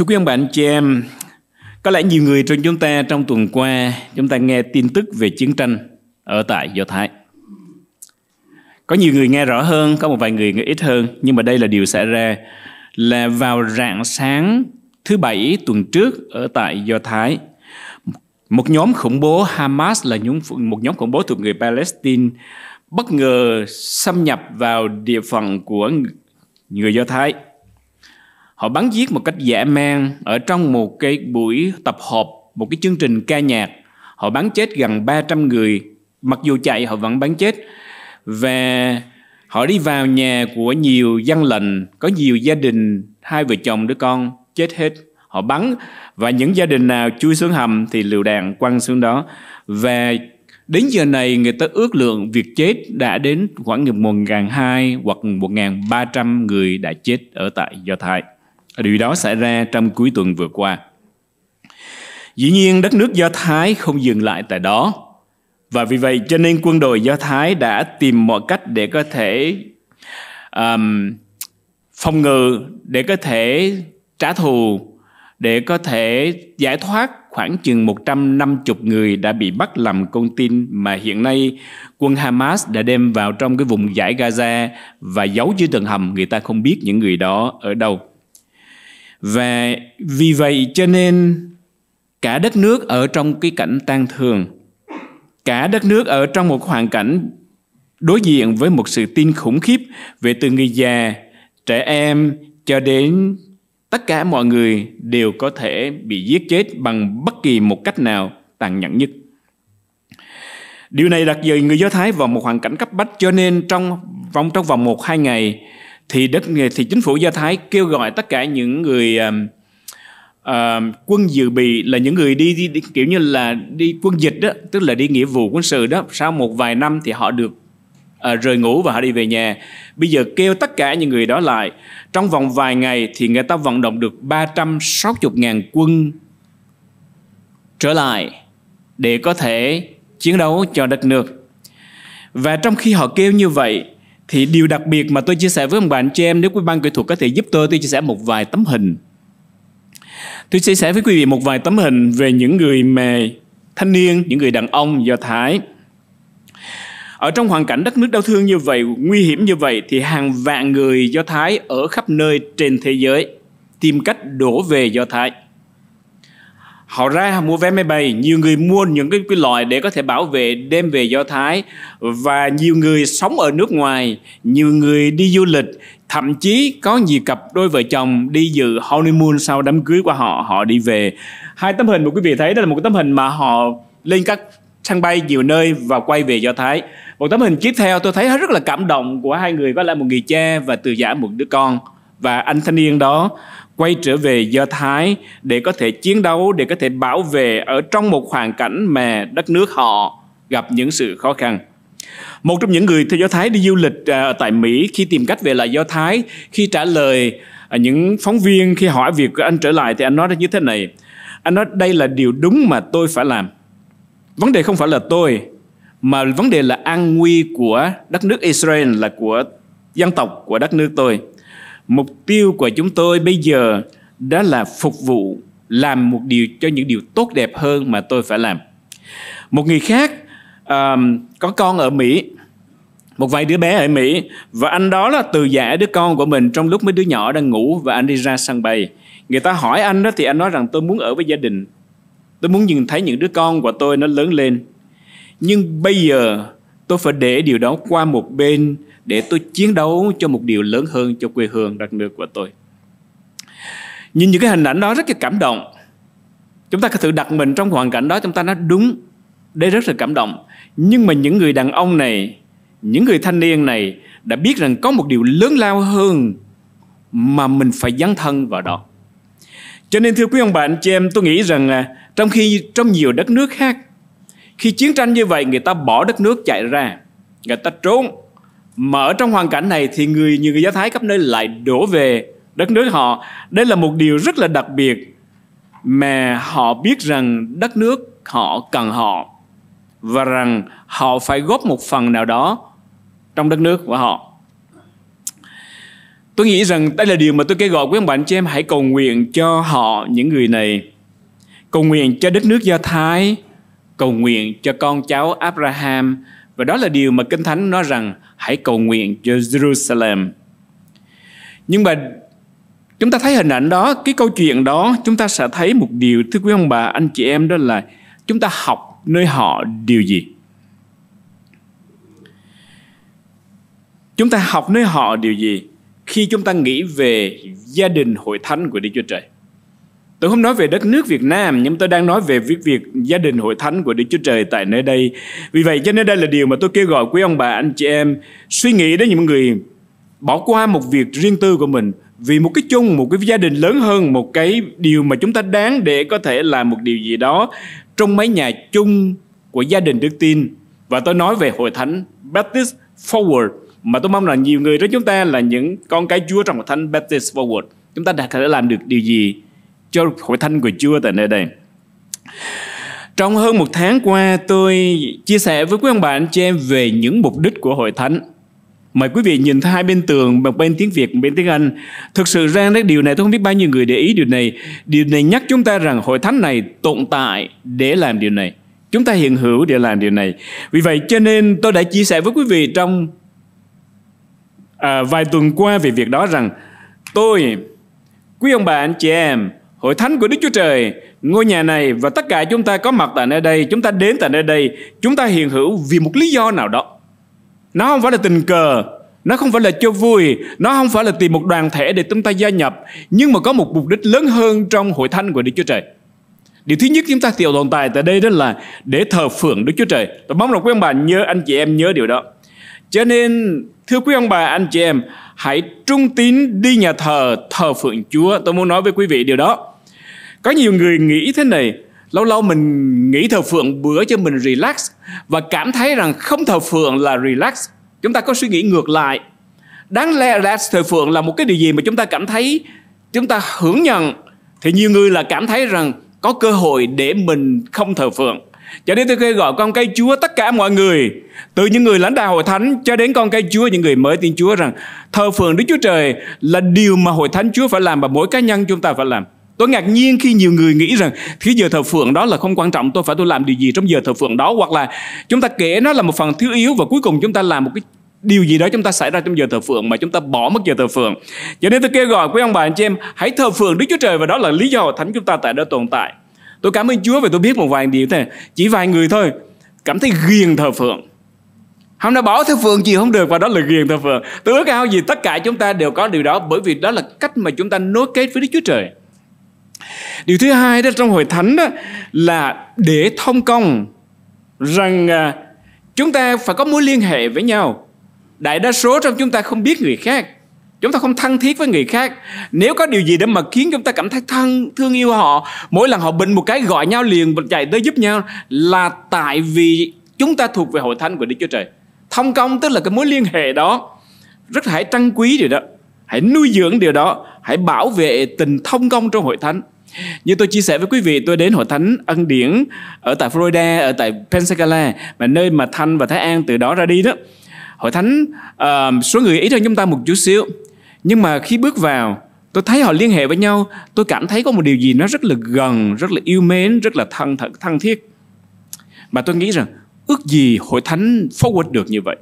Thưa quý ông bạn chị em, có lẽ nhiều người trong chúng ta trong tuần qua chúng ta nghe tin tức về chiến tranh ở tại Do Thái. Có nhiều người nghe rõ hơn, có một vài người nghe ít hơn, nhưng mà đây là điều xảy ra là vào rạng sáng thứ bảy tuần trước ở tại Do Thái, một nhóm khủng bố Hamas là nhóm, một nhóm khủng bố thuộc người Palestine bất ngờ xâm nhập vào địa phận của người Do Thái họ bắn giết một cách dã man ở trong một cái buổi tập hợp một cái chương trình ca nhạc họ bắn chết gần 300 người mặc dù chạy họ vẫn bắn chết và họ đi vào nhà của nhiều dân lệnh có nhiều gia đình hai vợ chồng đứa con chết hết họ bắn và những gia đình nào chui xuống hầm thì lựu đạn quăng xuống đó và đến giờ này người ta ước lượng việc chết đã đến khoảng một ngàn hai hoặc một ngàn ba trăm người đã chết ở tại Do Thái. Điều đó xảy ra trong cuối tuần vừa qua. Dĩ nhiên đất nước Do Thái không dừng lại tại đó. Và vì vậy cho nên quân đội Do Thái đã tìm mọi cách để có thể um, phòng ngự, để có thể trả thù, để có thể giải thoát khoảng chừng 150 người đã bị bắt làm con tin mà hiện nay quân Hamas đã đem vào trong cái vùng giải Gaza và giấu dưới tầng hầm, người ta không biết những người đó ở đâu và vì vậy cho nên cả đất nước ở trong cái cảnh tan thường, cả đất nước ở trong một hoàn cảnh đối diện với một sự tin khủng khiếp về từ người già trẻ em cho đến tất cả mọi người đều có thể bị giết chết bằng bất kỳ một cách nào tàn nhẫn nhất điều này đặt dời người do thái vào một hoàn cảnh cấp bách cho nên trong vòng trong vòng một hai ngày thì đất thì chính phủ do thái kêu gọi tất cả những người uh, quân dự bị là những người đi, đi, đi kiểu như là đi quân dịch đó tức là đi nghĩa vụ quân sự đó sau một vài năm thì họ được uh, rời ngủ và họ đi về nhà bây giờ kêu tất cả những người đó lại trong vòng vài ngày thì người ta vận động được 360.000 quân trở lại để có thể chiến đấu cho đất nước và trong khi họ kêu như vậy thì điều đặc biệt mà tôi chia sẻ với ông bạn cho em nếu quý ban kỹ thuật có thể giúp tôi tôi chia sẻ một vài tấm hình tôi chia sẻ với quý vị một vài tấm hình về những người mà thanh niên những người đàn ông do thái ở trong hoàn cảnh đất nước đau thương như vậy nguy hiểm như vậy thì hàng vạn người do thái ở khắp nơi trên thế giới tìm cách đổ về do thái họ ra mua vé máy bay nhiều người mua những cái, cái loại để có thể bảo vệ đem về do thái và nhiều người sống ở nước ngoài nhiều người đi du lịch thậm chí có nhiều cặp đôi vợ chồng đi dự honeymoon sau đám cưới của họ họ đi về hai tấm hình mà quý vị thấy đó là một tấm hình mà họ lên các sân bay nhiều nơi và quay về do thái một tấm hình tiếp theo tôi thấy rất là cảm động của hai người có lẽ một người cha và từ giả một đứa con và anh thanh niên đó quay trở về Do Thái để có thể chiến đấu, để có thể bảo vệ ở trong một hoàn cảnh mà đất nước họ gặp những sự khó khăn. Một trong những người theo Do Thái đi du lịch à, tại Mỹ khi tìm cách về lại Do Thái, khi trả lời à, những phóng viên khi hỏi việc của anh trở lại thì anh nói như thế này. Anh nói đây là điều đúng mà tôi phải làm. Vấn đề không phải là tôi, mà vấn đề là an nguy của đất nước Israel, là của dân tộc, của đất nước tôi mục tiêu của chúng tôi bây giờ đó là phục vụ làm một điều cho những điều tốt đẹp hơn mà tôi phải làm một người khác um, có con ở mỹ một vài đứa bé ở mỹ và anh đó là từ giả đứa con của mình trong lúc mấy đứa nhỏ đang ngủ và anh đi ra sân bay người ta hỏi anh đó thì anh nói rằng tôi muốn ở với gia đình tôi muốn nhìn thấy những đứa con của tôi nó lớn lên nhưng bây giờ tôi phải để điều đó qua một bên để tôi chiến đấu cho một điều lớn hơn cho quê hương đất nước của tôi nhìn những cái hình ảnh đó rất là cảm động chúng ta có thử đặt mình trong hoàn cảnh đó chúng ta nói đúng đây rất là cảm động nhưng mà những người đàn ông này những người thanh niên này đã biết rằng có một điều lớn lao hơn mà mình phải dấn thân vào đó cho nên thưa quý ông bạn chị em tôi nghĩ rằng trong khi trong nhiều đất nước khác khi chiến tranh như vậy người ta bỏ đất nước chạy ra Người ta trốn Mà ở trong hoàn cảnh này thì người như người Do Thái khắp nơi lại đổ về đất nước họ Đây là một điều rất là đặc biệt Mà họ biết rằng đất nước họ cần họ Và rằng họ phải góp một phần nào đó trong đất nước của họ Tôi nghĩ rằng đây là điều mà tôi kêu gọi quý ông bạn chị em hãy cầu nguyện cho họ những người này. Cầu nguyện cho đất nước Do Thái cầu nguyện cho con cháu Abraham và đó là điều mà Kinh Thánh nói rằng hãy cầu nguyện cho Jerusalem. Nhưng mà chúng ta thấy hình ảnh đó, cái câu chuyện đó chúng ta sẽ thấy một điều thưa quý ông bà, anh chị em đó là chúng ta học nơi họ điều gì? Chúng ta học nơi họ điều gì khi chúng ta nghĩ về gia đình hội thánh của Đức Chúa Trời? Tôi không nói về đất nước Việt Nam nhưng tôi đang nói về việc, việc gia đình hội thánh của Đức Chúa Trời tại nơi đây. Vì vậy cho nên đây là điều mà tôi kêu gọi quý ông bà, anh chị em suy nghĩ đến những người bỏ qua một việc riêng tư của mình vì một cái chung, một cái gia đình lớn hơn, một cái điều mà chúng ta đáng để có thể làm một điều gì đó trong mái nhà chung của gia đình đức tin. Và tôi nói về hội thánh Baptist Forward mà tôi mong là nhiều người trong chúng ta là những con cái Chúa trong hội thánh Baptist Forward. Chúng ta đã thể làm được điều gì cho hội thánh của Chúa tại nơi đây. Trong hơn một tháng qua, tôi chia sẻ với quý ông bạn chị em về những mục đích của hội thánh. Mời quý vị nhìn thấy hai bên tường, một bên tiếng Việt, một bên tiếng Anh. Thực sự ra cái điều này tôi không biết bao nhiêu người để ý điều này. Điều này nhắc chúng ta rằng hội thánh này tồn tại để làm điều này. Chúng ta hiện hữu để làm điều này. Vì vậy cho nên tôi đã chia sẻ với quý vị trong à, vài tuần qua về việc đó rằng tôi, quý ông bà anh chị em, hội thánh của Đức Chúa Trời, ngôi nhà này và tất cả chúng ta có mặt tại nơi đây, chúng ta đến tại nơi đây, chúng ta hiện hữu vì một lý do nào đó. Nó không phải là tình cờ, nó không phải là cho vui, nó không phải là tìm một đoàn thể để chúng ta gia nhập, nhưng mà có một mục đích lớn hơn trong hội thánh của Đức Chúa Trời. Điều thứ nhất chúng ta tiểu tồn tại tại đây đó là để thờ phượng Đức Chúa Trời. Tôi mong là quý ông bà nhớ, anh chị em nhớ điều đó. Cho nên, thưa quý ông bà, anh chị em, hãy trung tín đi nhà thờ thờ phượng Chúa. Tôi muốn nói với quý vị điều đó có nhiều người nghĩ thế này lâu lâu mình nghĩ thờ phượng bữa cho mình relax và cảm thấy rằng không thờ phượng là relax chúng ta có suy nghĩ ngược lại đáng lẽ là thờ phượng là một cái điều gì mà chúng ta cảm thấy chúng ta hưởng nhận thì nhiều người là cảm thấy rằng có cơ hội để mình không thờ phượng cho nên tôi kêu gọi con cây Chúa tất cả mọi người Từ những người lãnh đạo hội thánh cho đến con cây Chúa Những người mới tin Chúa rằng Thờ phượng Đức Chúa Trời là điều mà hội thánh Chúa phải làm Và mỗi cá nhân chúng ta phải làm Tôi ngạc nhiên khi nhiều người nghĩ rằng cái giờ thờ phượng đó là không quan trọng, tôi phải tôi làm điều gì trong giờ thờ phượng đó hoặc là chúng ta kể nó là một phần thứ yếu và cuối cùng chúng ta làm một cái điều gì đó chúng ta xảy ra trong giờ thờ phượng mà chúng ta bỏ mất giờ thờ phượng. Cho nên tôi kêu gọi quý ông bà anh chị em hãy thờ phượng Đức Chúa Trời và đó là lý do thánh chúng ta tại đó tồn tại. Tôi cảm ơn Chúa vì tôi biết một vài điều thế này. Chỉ vài người thôi cảm thấy ghiền thờ phượng. Hôm nay bỏ thờ phượng gì không được và đó là ghiền thờ phượng. Tôi ước ao gì tất cả chúng ta đều có điều đó bởi vì đó là cách mà chúng ta nối kết với Đức Chúa Trời. Điều thứ hai đó trong hội thánh đó là để thông công rằng à, chúng ta phải có mối liên hệ với nhau. Đại đa số trong chúng ta không biết người khác. Chúng ta không thân thiết với người khác. Nếu có điều gì để mà khiến chúng ta cảm thấy thân, thương yêu họ, mỗi lần họ bệnh một cái gọi nhau liền và chạy tới giúp nhau là tại vì chúng ta thuộc về hội thánh của Đức Chúa Trời. Thông công tức là cái mối liên hệ đó rất là hãy trân quý điều đó hãy nuôi dưỡng điều đó hãy bảo vệ tình thông công trong hội thánh như tôi chia sẻ với quý vị, tôi đến hội thánh ân điển ở tại Florida, ở tại Pensacola, mà nơi mà Thanh và Thái An từ đó ra đi đó. Hội thánh uh, số người ít hơn chúng ta một chút xíu. Nhưng mà khi bước vào, tôi thấy họ liên hệ với nhau, tôi cảm thấy có một điều gì nó rất là gần, rất là yêu mến, rất là thân thật, thân thiết. Mà tôi nghĩ rằng ước gì hội thánh forward được như vậy.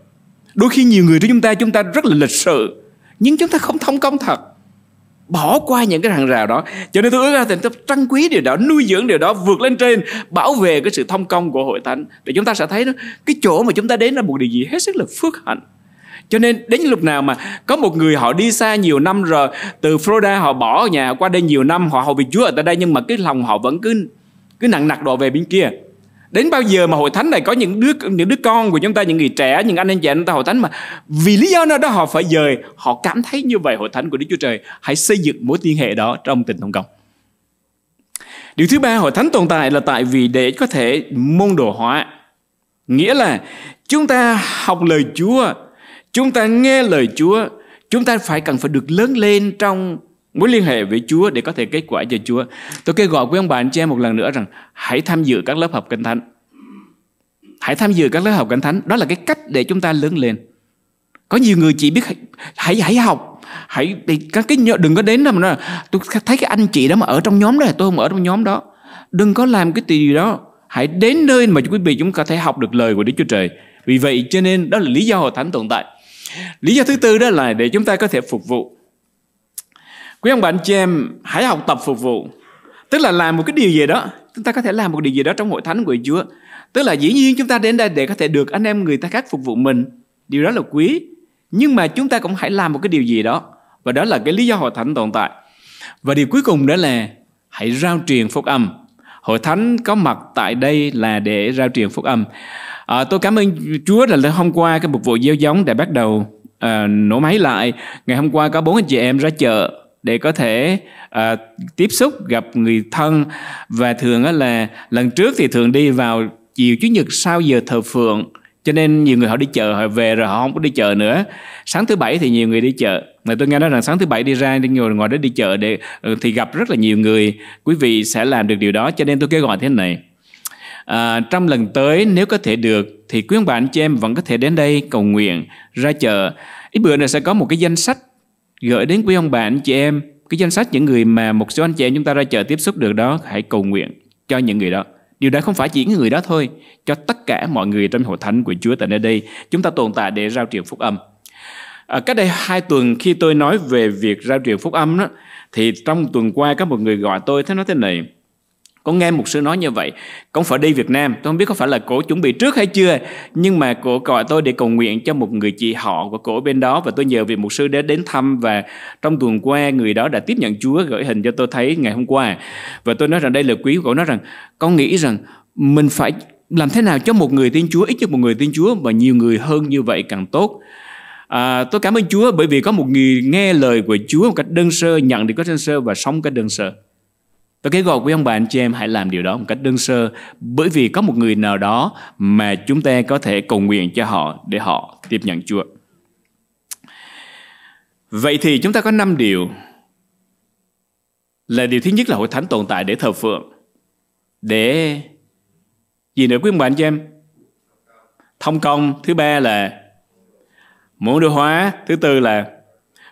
Đôi khi nhiều người trong chúng ta chúng ta rất là lịch sự, nhưng chúng ta không thông công thật bỏ qua những cái hàng rào đó cho nên tôi ước ra tình tôi trân quý điều đó nuôi dưỡng điều đó vượt lên trên bảo vệ cái sự thông công của hội thánh để chúng ta sẽ thấy đó cái chỗ mà chúng ta đến là một điều gì hết sức là phước hạnh cho nên đến lúc nào mà có một người họ đi xa nhiều năm rồi từ Florida họ bỏ nhà qua đây nhiều năm họ hầu vì Chúa ở tại đây nhưng mà cái lòng họ vẫn cứ cứ nặng nặc đổ về bên kia đến bao giờ mà hội thánh này có những đứa những đứa con của chúng ta những người trẻ những anh em trẻ chúng ta hội thánh mà vì lý do nào đó họ phải dời họ cảm thấy như vậy hội thánh của đức chúa trời hãy xây dựng mối liên hệ đó trong tình thông công điều thứ ba hội thánh tồn tại là tại vì để có thể môn đồ hóa nghĩa là chúng ta học lời chúa chúng ta nghe lời chúa chúng ta phải cần phải được lớn lên trong muốn liên hệ với Chúa để có thể kết quả cho Chúa. Tôi kêu gọi quý ông bà anh chị em một lần nữa rằng hãy tham dự các lớp học kinh thánh. Hãy tham dự các lớp học kinh thánh. Đó là cái cách để chúng ta lớn lên. Có nhiều người chỉ biết hãy hãy học hãy các cái đừng có đến đâu mà nói, tôi thấy cái anh chị đó mà ở trong nhóm đó tôi không ở trong nhóm đó đừng có làm cái gì đó hãy đến nơi mà quý vị chúng ta có thể học được lời của Đức Chúa Trời vì vậy cho nên đó là lý do hội thánh tồn tại lý do thứ tư đó là để chúng ta có thể phục vụ quý ông bạn chị em hãy học tập phục vụ tức là làm một cái điều gì đó chúng ta có thể làm một điều gì đó trong hội thánh của Chúa tức là dĩ nhiên chúng ta đến đây để có thể được anh em người ta khác phục vụ mình điều đó là quý nhưng mà chúng ta cũng hãy làm một cái điều gì đó và đó là cái lý do hội thánh tồn tại và điều cuối cùng đó là hãy rao truyền phúc âm hội thánh có mặt tại đây là để rao truyền phúc âm à, tôi cảm ơn Chúa là hôm qua cái phục vụ gieo giống đã bắt đầu à, nổ máy lại ngày hôm qua có bốn anh chị em ra chợ để có thể uh, tiếp xúc gặp người thân và thường đó là lần trước thì thường đi vào chiều chủ nhật sau giờ thờ phượng cho nên nhiều người họ đi chợ họ về rồi họ không có đi chợ nữa sáng thứ bảy thì nhiều người đi chợ mà tôi nghe nói rằng sáng thứ bảy đi ra đi ngồi ngồi đó đi chợ để ừ, thì gặp rất là nhiều người quý vị sẽ làm được điều đó cho nên tôi kêu gọi thế này à, trong lần tới nếu có thể được thì quý ông bà anh chị em vẫn có thể đến đây cầu nguyện ra chợ ít bữa nữa sẽ có một cái danh sách gửi đến quý ông bà anh chị em cái danh sách những người mà một số anh chị em chúng ta ra chợ tiếp xúc được đó hãy cầu nguyện cho những người đó điều đó không phải chỉ những người đó thôi cho tất cả mọi người trong hội thánh của Chúa tại nơi đây chúng ta tồn tại để rao truyền phúc âm à, cách đây hai tuần khi tôi nói về việc rao truyền phúc âm đó thì trong tuần qua có một người gọi tôi thấy nói thế này con nghe một sư nói như vậy con phải đi Việt Nam tôi không biết có phải là cổ chuẩn bị trước hay chưa nhưng mà cổ gọi tôi để cầu nguyện cho một người chị họ của cổ bên đó và tôi nhờ vị mục sư đến đến thăm và trong tuần qua người đó đã tiếp nhận Chúa gửi hình cho tôi thấy ngày hôm qua và tôi nói rằng đây là quý của cổ nói rằng con nghĩ rằng mình phải làm thế nào cho một người tin Chúa ít nhất một người tin Chúa và nhiều người hơn như vậy càng tốt À, tôi cảm ơn Chúa bởi vì có một người nghe lời của Chúa một cách đơn sơ, nhận được cách đơn sơ và sống cách đơn sơ. Tôi kêu gọi quý ông bà anh chị em hãy làm điều đó một cách đơn sơ bởi vì có một người nào đó mà chúng ta có thể cầu nguyện cho họ để họ tiếp nhận Chúa. Vậy thì chúng ta có 5 điều là điều thứ nhất là hội thánh tồn tại để thờ phượng để gì nữa quý ông bà anh chị em thông công thứ ba là muốn đưa hóa thứ tư là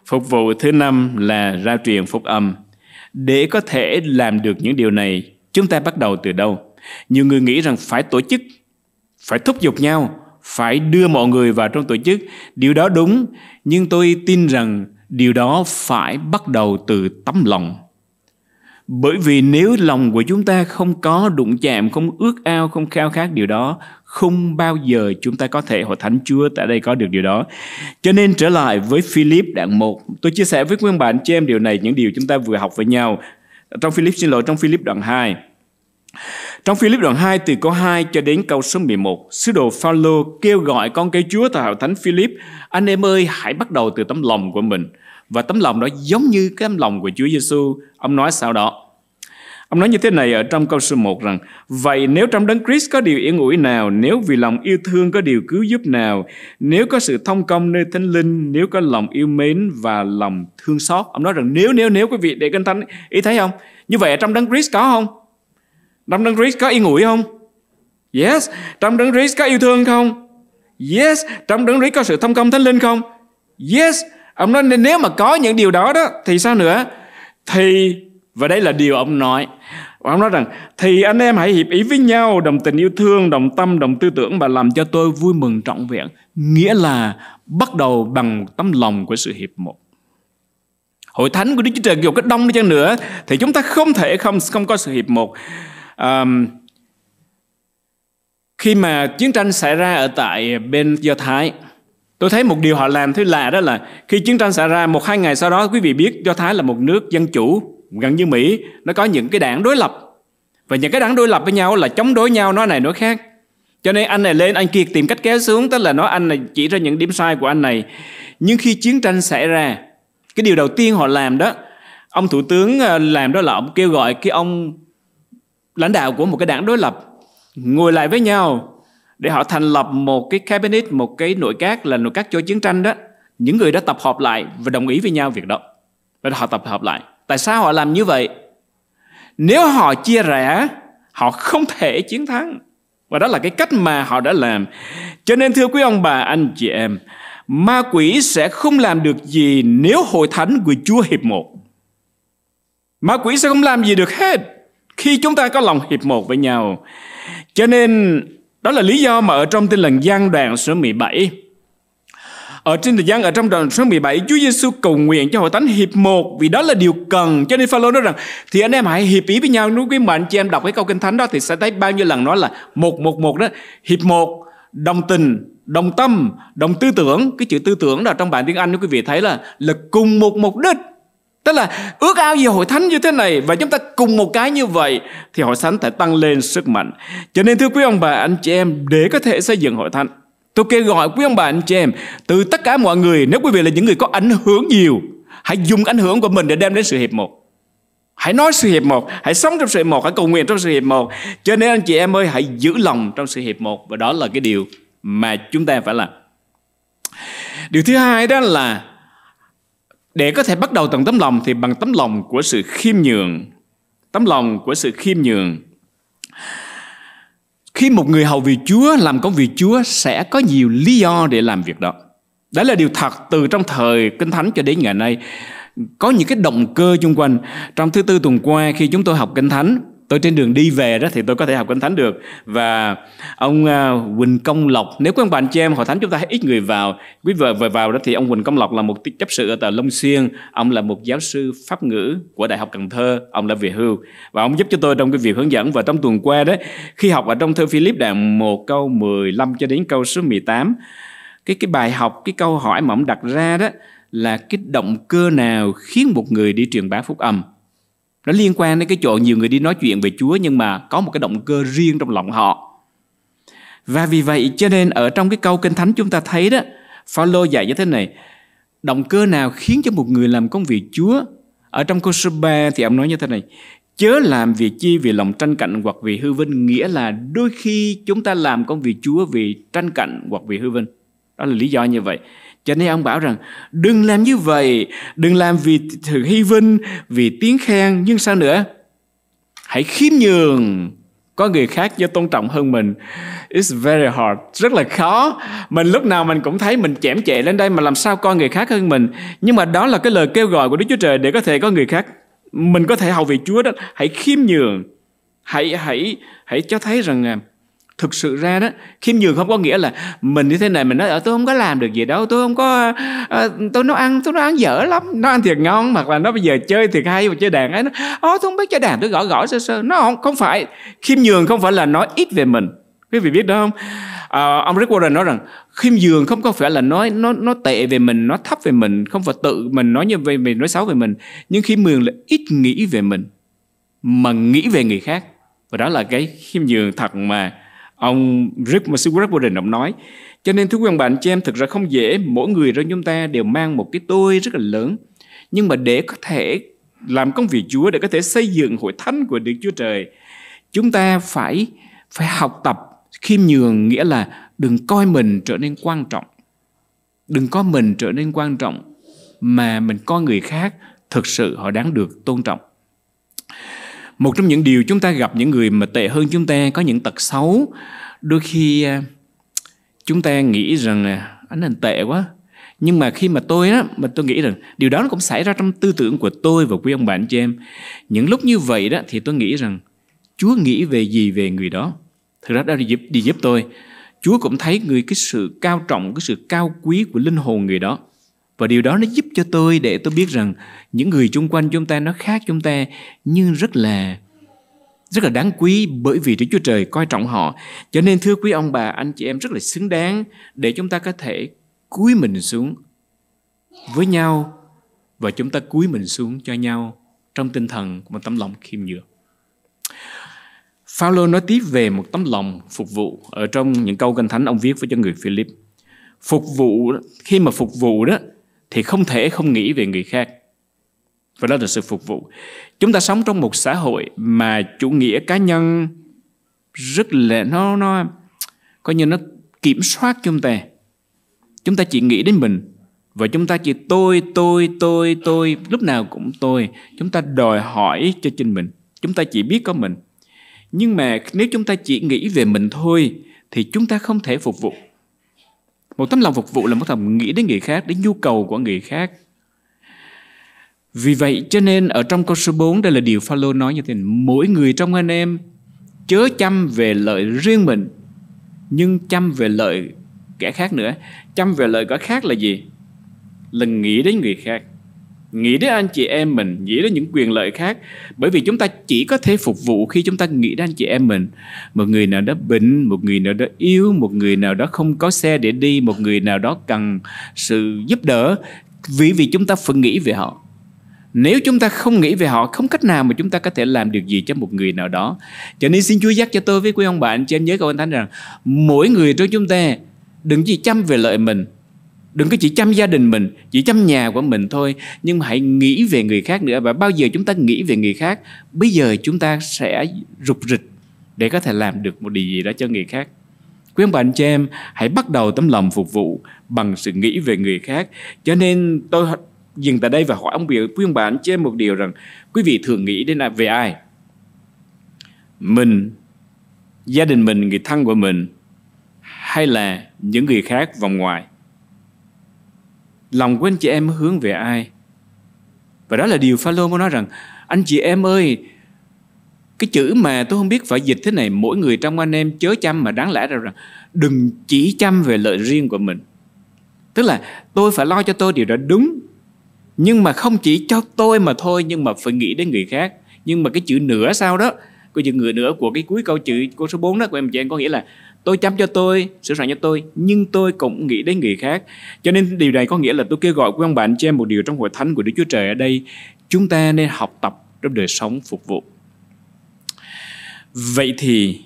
phục vụ thứ năm là ra truyền phúc âm để có thể làm được những điều này chúng ta bắt đầu từ đâu nhiều người nghĩ rằng phải tổ chức phải thúc giục nhau phải đưa mọi người vào trong tổ chức điều đó đúng nhưng tôi tin rằng điều đó phải bắt đầu từ tấm lòng bởi vì nếu lòng của chúng ta không có đụng chạm, không ước ao, không khao khát điều đó, không bao giờ chúng ta có thể hội thánh Chúa tại đây có được điều đó. Cho nên trở lại với Philip đoạn 1, tôi chia sẻ với nguyên bạn cho em điều này, những điều chúng ta vừa học với nhau. Trong Philip xin lỗi, trong Philip đoạn 2. Trong Philip đoạn 2 từ câu 2 cho đến câu số 11, sứ đồ Phaolô kêu gọi con cái Chúa tại hội thánh Philip, anh em ơi hãy bắt đầu từ tấm lòng của mình. Và tấm lòng đó giống như cái tấm lòng của Chúa Giêsu. Ông nói sau đó, Ông nói như thế này ở trong câu số 1 rằng Vậy nếu trong đấng Christ có điều yên ủi nào, nếu vì lòng yêu thương có điều cứu giúp nào, nếu có sự thông công nơi thánh linh, nếu có lòng yêu mến và lòng thương xót. Ông nói rằng nếu, nếu, nếu quý vị để kinh thánh ý thấy không? Như vậy ở trong đấng Christ có không? Trong đấng Christ có yên ủi không? Yes. Trong đấng Christ có yêu thương không? Yes. Trong đấng Christ có sự thông công thánh linh không? Yes ông nói nếu mà có những điều đó đó thì sao nữa thì và đây là điều ông nói ông nói rằng thì anh em hãy hiệp ý với nhau đồng tình yêu thương đồng tâm đồng tư tưởng và làm cho tôi vui mừng trọn vẹn nghĩa là bắt đầu bằng tấm lòng của sự hiệp một hội thánh của đức chúa trời dù có đông đi chăng nữa thì chúng ta không thể không không có sự hiệp một à, khi mà chiến tranh xảy ra ở tại bên do thái Tôi thấy một điều họ làm thấy lạ đó là khi chiến tranh xảy ra một hai ngày sau đó quý vị biết Do Thái là một nước dân chủ gần như Mỹ nó có những cái đảng đối lập và những cái đảng đối lập với nhau là chống đối nhau nói này nói khác cho nên anh này lên anh kia tìm cách kéo xuống tức là nói anh này chỉ ra những điểm sai của anh này nhưng khi chiến tranh xảy ra cái điều đầu tiên họ làm đó ông thủ tướng ờ, làm đó là ông kêu gọi cái ông lãnh đạo của một cái đảng đối lập ngồi lại với nhau để họ thành lập một cái cabinet, một cái nội các là nội các cho chiến tranh đó. Những người đã tập hợp lại và đồng ý với nhau việc đó. Và họ tập hợp lại. Tại sao họ làm như vậy? Nếu họ chia rẽ, họ không thể chiến thắng. Và đó là cái cách mà họ đã làm. Cho nên thưa quý ông bà, anh chị em, ma quỷ sẽ không làm được gì nếu hội thánh của Chúa hiệp một. Ma quỷ sẽ không làm gì được hết khi chúng ta có lòng hiệp một với nhau. Cho nên đó là lý do mà ở trong tin lành gian đoạn số 17. Ở trên thời gian ở trong đoạn số 17, Chúa Giêsu cầu nguyện cho hội thánh hiệp một vì đó là điều cần. Cho nên Phaolô nói rằng thì anh em hãy hiệp ý với nhau. Nếu quý mệnh cho em đọc cái câu kinh thánh đó thì sẽ thấy bao nhiêu lần nói là một một một đó hiệp một đồng tình đồng tâm đồng tư tưởng cái chữ tư tưởng là trong bản tiếng Anh nếu quý vị thấy là là cùng một mục đích Tức là ước ao gì hội thánh như thế này và chúng ta cùng một cái như vậy thì hội thánh sẽ tăng lên sức mạnh. Cho nên thưa quý ông bà anh chị em để có thể xây dựng hội thánh Tôi kêu gọi quý ông bà anh chị em từ tất cả mọi người nếu quý vị là những người có ảnh hưởng nhiều hãy dùng ảnh hưởng của mình để đem đến sự hiệp một. Hãy nói sự hiệp một, hãy sống trong sự hiệp một, hãy cầu nguyện trong sự hiệp một. Cho nên anh chị em ơi hãy giữ lòng trong sự hiệp một và đó là cái điều mà chúng ta phải làm. Điều thứ hai đó là để có thể bắt đầu tận tấm lòng thì bằng tấm lòng của sự khiêm nhường. Tấm lòng của sự khiêm nhường. Khi một người hầu vì Chúa làm công việc Chúa sẽ có nhiều lý do để làm việc đó. Đó là điều thật từ trong thời Kinh Thánh cho đến ngày nay. Có những cái động cơ chung quanh. Trong thứ tư tuần qua khi chúng tôi học Kinh Thánh, tôi trên đường đi về đó thì tôi có thể học kinh thánh được và ông uh, à, Quỳnh Công Lộc nếu các bạn bà anh chị em hội thánh chúng ta ít người vào quý vợ về vào đó thì ông Quỳnh Công Lộc là một chấp sự ở tờ Long Xuyên ông là một giáo sư pháp ngữ của Đại học Cần Thơ ông là về hưu và ông giúp cho tôi trong cái việc hướng dẫn và trong tuần qua đấy khi học ở trong thơ Philip đoạn 1 câu 15 cho đến câu số 18 cái cái bài học cái câu hỏi mà ông đặt ra đó là cái động cơ nào khiến một người đi truyền bá phúc âm nó liên quan đến cái chỗ nhiều người đi nói chuyện về Chúa nhưng mà có một cái động cơ riêng trong lòng họ và vì vậy cho nên ở trong cái câu kinh thánh chúng ta thấy đó Phaolô dạy như thế này động cơ nào khiến cho một người làm công việc Chúa ở trong câu số 3 thì ông nói như thế này chớ làm việc chi vì lòng tranh cạnh hoặc vì hư vinh nghĩa là đôi khi chúng ta làm công việc Chúa vì tranh cạnh hoặc vì hư vinh đó là lý do như vậy cho nên ông bảo rằng đừng làm như vậy đừng làm vì sự hy vinh vì tiếng khen nhưng sao nữa hãy khiêm nhường có người khác do tôn trọng hơn mình it's very hard rất là khó mình lúc nào mình cũng thấy mình chém chệ lên đây mà làm sao coi người khác hơn mình nhưng mà đó là cái lời kêu gọi của đức chúa trời để có thể có người khác mình có thể hầu vị chúa đó hãy khiêm nhường hãy hãy hãy cho thấy rằng à, thực sự ra đó khiêm nhường không có nghĩa là mình như thế này mình nói ở ờ, tôi không có làm được gì đâu tôi không có à, tôi nó ăn tôi nó ăn dở lắm nó ăn thiệt ngon hoặc là nó bây giờ chơi thiệt hay mà chơi đàn ấy nó ờ, tôi không biết chơi đàn tôi gõ gõ sơ sơ nó không không phải khiêm nhường không phải là nói ít về mình quý vị biết đó không à, ông Rick Warren nói rằng khiêm nhường không có phải là nói nó nó tệ về mình nó thấp về mình không phải tự mình nói như về mình nói xấu về mình nhưng khiêm nhường là ít nghĩ về mình mà nghĩ về người khác và đó là cái khiêm nhường thật mà Ông Rick Warden ông nói, cho nên thưa quý ông bạn chị em thực ra không dễ, mỗi người trong chúng ta đều mang một cái tôi rất là lớn. Nhưng mà để có thể làm công việc Chúa, để có thể xây dựng hội thánh của Đức Chúa Trời, chúng ta phải phải học tập khiêm nhường nghĩa là đừng coi mình trở nên quan trọng. Đừng coi mình trở nên quan trọng mà mình coi người khác thực sự họ đáng được tôn trọng một trong những điều chúng ta gặp những người mà tệ hơn chúng ta có những tật xấu đôi khi à, chúng ta nghĩ rằng là anh này tệ quá nhưng mà khi mà tôi á mà tôi nghĩ rằng điều đó nó cũng xảy ra trong tư tưởng của tôi và quý ông bạn chị em những lúc như vậy đó thì tôi nghĩ rằng chúa nghĩ về gì về người đó thực ra đã đi giúp đi giúp tôi chúa cũng thấy người cái sự cao trọng cái sự cao quý của linh hồn người đó và điều đó nó giúp cho tôi để tôi biết rằng những người chung quanh chúng ta nó khác chúng ta nhưng rất là rất là đáng quý bởi vì Đức Chúa Trời coi trọng họ. Cho nên thưa quý ông bà, anh chị em rất là xứng đáng để chúng ta có thể cúi mình xuống với nhau và chúng ta cúi mình xuống cho nhau trong tinh thần một tấm lòng khiêm nhường. Phaolô nói tiếp về một tấm lòng phục vụ ở trong những câu kinh thánh ông viết với cho người Philip. Phục vụ khi mà phục vụ đó thì không thể không nghĩ về người khác và đó là sự phục vụ chúng ta sống trong một xã hội mà chủ nghĩa cá nhân rất là nó nó coi như nó kiểm soát chúng ta chúng ta chỉ nghĩ đến mình và chúng ta chỉ tôi tôi tôi tôi lúc nào cũng tôi chúng ta đòi hỏi cho chính mình chúng ta chỉ biết có mình nhưng mà nếu chúng ta chỉ nghĩ về mình thôi thì chúng ta không thể phục vụ một tấm lòng phục vụ là một thầm nghĩ đến người khác đến nhu cầu của người khác vì vậy cho nên ở trong câu số 4 đây là điều Phaolô nói như thế này. Mỗi người trong anh em chớ chăm về lợi riêng mình nhưng chăm về lợi kẻ khác nữa. Chăm về lợi kẻ khác là gì? Là nghĩ đến người khác nghĩ đến anh chị em mình nghĩ đến những quyền lợi khác bởi vì chúng ta chỉ có thể phục vụ khi chúng ta nghĩ đến anh chị em mình một người nào đó bệnh một người nào đó yếu một người nào đó không có xe để đi một người nào đó cần sự giúp đỡ vì vì chúng ta phải nghĩ về họ nếu chúng ta không nghĩ về họ không cách nào mà chúng ta có thể làm được gì cho một người nào đó cho nên xin chúa dắt cho tôi với quý ông bạn chị em nhớ câu anh thánh rằng mỗi người trong chúng ta đừng chỉ chăm về lợi mình đừng có chỉ chăm gia đình mình chỉ chăm nhà của mình thôi nhưng mà hãy nghĩ về người khác nữa và bao giờ chúng ta nghĩ về người khác bây giờ chúng ta sẽ rục rịch để có thể làm được một điều gì đó cho người khác quý ông bà anh chị em hãy bắt đầu tấm lòng phục vụ bằng sự nghĩ về người khác cho nên tôi dừng tại đây và hỏi ông biểu quý ông bà anh chị em một điều rằng quý vị thường nghĩ đến là về ai mình gia đình mình người thân của mình hay là những người khác vòng ngoài lòng của anh chị em hướng về ai và đó là điều Phaolô muốn nói rằng anh chị em ơi cái chữ mà tôi không biết phải dịch thế này mỗi người trong anh em chớ chăm mà đáng lẽ ra rằng đừng chỉ chăm về lợi riêng của mình tức là tôi phải lo cho tôi điều đó đúng nhưng mà không chỉ cho tôi mà thôi nhưng mà phải nghĩ đến người khác nhưng mà cái chữ nữa sau đó của chữ người nữa của cái cuối câu chữ câu số 4 đó của em chị em có nghĩa là tôi chăm cho tôi sửa soạn cho tôi nhưng tôi cũng nghĩ đến người khác cho nên điều này có nghĩa là tôi kêu gọi quý ông bà anh em một điều trong hội thánh của đức chúa trời ở đây chúng ta nên học tập trong đời sống phục vụ vậy thì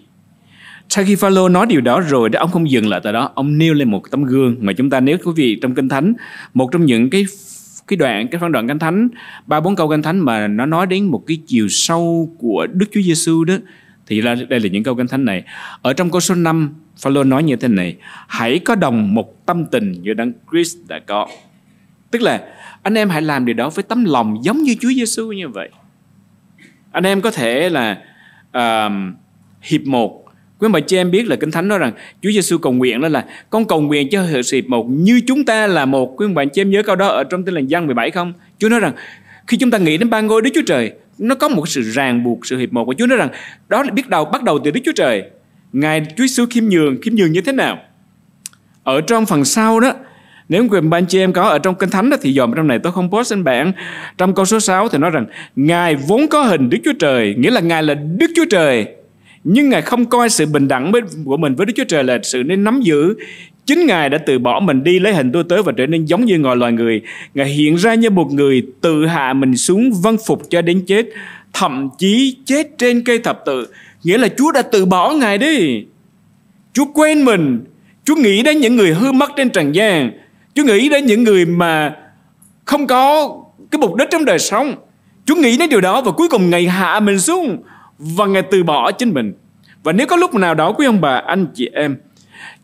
sau khi Phaolô nói điều đó rồi đó ông không dừng lại tại đó ông nêu lên một tấm gương mà chúng ta nếu quý vị trong kinh thánh một trong những cái cái đoạn cái phân đoạn kinh thánh ba bốn câu kinh thánh mà nó nói đến một cái chiều sâu của Đức Chúa Giêsu đó thì ra đây là những câu kinh thánh này. Ở trong câu số 5, Phaolô nói như thế này: Hãy có đồng một tâm tình như đấng Christ đã có. Tức là anh em hãy làm điều đó với tấm lòng giống như Chúa Giêsu như vậy. Anh em có thể là uh, hiệp một. Quý ông bà chị em biết là Kinh Thánh nói rằng Chúa Giêsu cầu nguyện đó là con cầu nguyện cho sự hiệp một như chúng ta là một. Quý bạn bà chị em nhớ câu đó ở trong Tin lành Giăng 17 không? Chúa nói rằng khi chúng ta nghĩ đến ba ngôi Đức Chúa Trời nó có một sự ràng buộc sự hiệp một của Chúa nói rằng đó là biết đầu bắt đầu từ Đức Chúa Trời ngài Chúa Giêsu khiêm nhường khiêm nhường như thế nào ở trong phần sau đó nếu quyền ban chị em có ở trong kinh thánh đó, thì dòm trong này tôi không post lên bạn trong câu số 6 thì nói rằng ngài vốn có hình Đức Chúa Trời nghĩa là ngài là Đức Chúa Trời nhưng ngài không coi sự bình đẳng của mình với Đức Chúa Trời là sự nên nắm giữ Chính Ngài đã từ bỏ mình đi lấy hình tôi tới và trở nên giống như ngồi loài người. Ngài hiện ra như một người tự hạ mình xuống văn phục cho đến chết, thậm chí chết trên cây thập tự. Nghĩa là Chúa đã từ bỏ Ngài đi. Chúa quên mình. Chúa nghĩ đến những người hư mất trên trần gian. Chúa nghĩ đến những người mà không có cái mục đích trong đời sống. Chúa nghĩ đến điều đó và cuối cùng Ngài hạ mình xuống và Ngài từ bỏ chính mình. Và nếu có lúc nào đó quý ông bà, anh chị em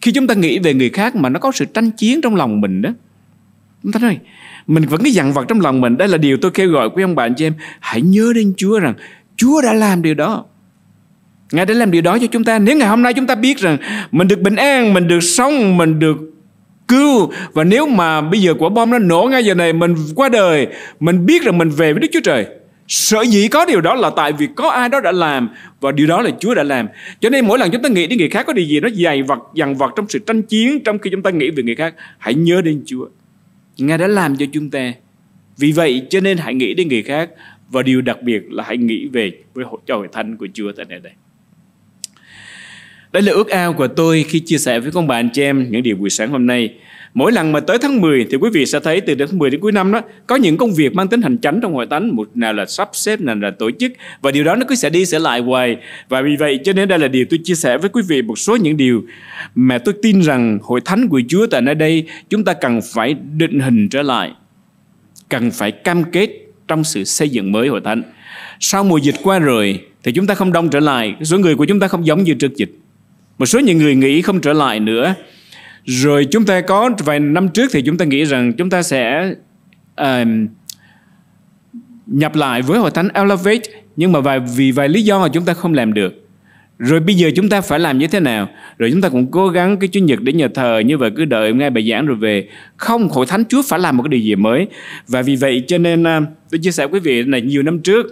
khi chúng ta nghĩ về người khác mà nó có sự tranh chiến trong lòng mình đó chúng ta nói mình vẫn cái dằn vặt trong lòng mình đây là điều tôi kêu gọi quý ông bạn cho em hãy nhớ đến Chúa rằng Chúa đã làm điều đó Ngài đã làm điều đó cho chúng ta Nếu ngày hôm nay chúng ta biết rằng Mình được bình an, mình được sống, mình được cứu Và nếu mà bây giờ quả bom nó nổ ngay giờ này Mình qua đời Mình biết rằng mình về với Đức Chúa Trời Sở dĩ có điều đó là tại vì có ai đó đã làm và điều đó là Chúa đã làm. Cho nên mỗi lần chúng ta nghĩ đến người khác có điều gì nó dày vật, dằn vật trong sự tranh chiến trong khi chúng ta nghĩ về người khác, hãy nhớ đến Chúa. Ngài đã làm cho chúng ta. Vì vậy cho nên hãy nghĩ đến người khác và điều đặc biệt là hãy nghĩ về với hội cho hội thánh của Chúa tại nơi đây. Đây là ước ao của tôi khi chia sẻ với con bạn chị em những điều buổi sáng hôm nay. Mỗi lần mà tới tháng 10 thì quý vị sẽ thấy từ tháng 10 đến cuối năm đó có những công việc mang tính hành chánh trong hội thánh, một nào là sắp xếp, nào là tổ chức và điều đó nó cứ sẽ đi sẽ lại hoài. Và vì vậy cho nên đây là điều tôi chia sẻ với quý vị một số những điều mà tôi tin rằng hội thánh của Chúa tại nơi đây chúng ta cần phải định hình trở lại, cần phải cam kết trong sự xây dựng mới hội thánh. Sau mùa dịch qua rồi thì chúng ta không đông trở lại, số người của chúng ta không giống như trước dịch. Một số những người nghĩ không trở lại nữa rồi chúng ta có vài năm trước thì chúng ta nghĩ rằng chúng ta sẽ uh, nhập lại với hội thánh Elevate nhưng mà vài, vì vài lý do mà chúng ta không làm được rồi bây giờ chúng ta phải làm như thế nào rồi chúng ta cũng cố gắng cái chủ nhật để nhờ thờ như vậy cứ đợi ngay bài giảng rồi về không hội thánh chúa phải làm một cái điều gì mới và vì vậy cho nên tôi chia sẻ với quý vị là nhiều năm trước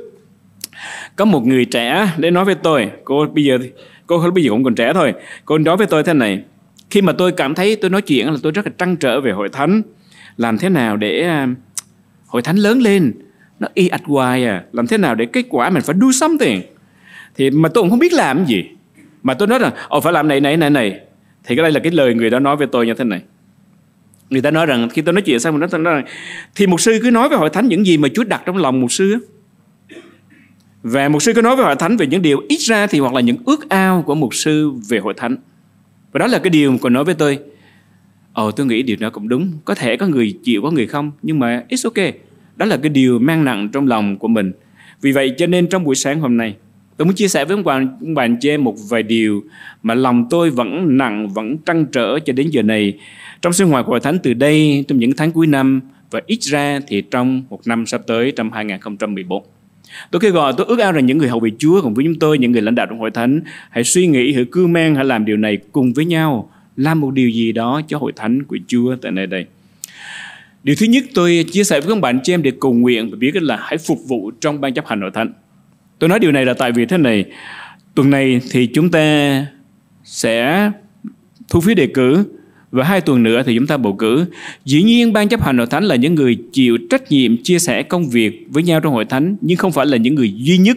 có một người trẻ đến nói với tôi cô bây giờ cô bây giờ cũng còn trẻ thôi cô nói với tôi thế này khi mà tôi cảm thấy tôi nói chuyện là tôi rất là trăn trở về hội thánh làm thế nào để à, hội thánh lớn lên nó y ạch hoài à làm thế nào để kết quả mình phải do something thì mà tôi cũng không biết làm gì mà tôi nói rằng ồ phải làm này này này này thì cái đây là cái lời người đó nói với tôi như thế này người ta nói rằng khi tôi nói chuyện xong mình nói rằng thì mục sư cứ nói với hội thánh những gì mà Chúa đặt trong lòng mục sư và mục sư cứ nói với hội thánh về những điều ít ra thì hoặc là những ước ao của mục sư về hội thánh và đó là cái điều cô nói với tôi ồ tôi nghĩ điều đó cũng đúng có thể có người chịu có người không nhưng mà it's ok đó là cái điều mang nặng trong lòng của mình vì vậy cho nên trong buổi sáng hôm nay tôi muốn chia sẻ với các bạn ông một vài điều mà lòng tôi vẫn nặng vẫn trăn trở cho đến giờ này trong sinh hoạt của hội thánh từ đây trong những tháng cuối năm và ít ra thì trong một năm sắp tới trong 2014 Tôi kêu gọi, tôi ước ao rằng những người hầu về Chúa cùng với chúng tôi, những người lãnh đạo trong hội thánh, hãy suy nghĩ, hãy cư mang, hãy làm điều này cùng với nhau, làm một điều gì đó cho hội thánh của Chúa tại nơi đây. Điều thứ nhất tôi chia sẻ với các bạn chị em để cầu nguyện và biết là hãy phục vụ trong ban chấp hành hội thánh. Tôi nói điều này là tại vì thế này, tuần này thì chúng ta sẽ thu phí đề cử và hai tuần nữa thì chúng ta bầu cử. Dĩ nhiên ban chấp hành hội thánh là những người chịu trách nhiệm chia sẻ công việc với nhau trong hội thánh nhưng không phải là những người duy nhất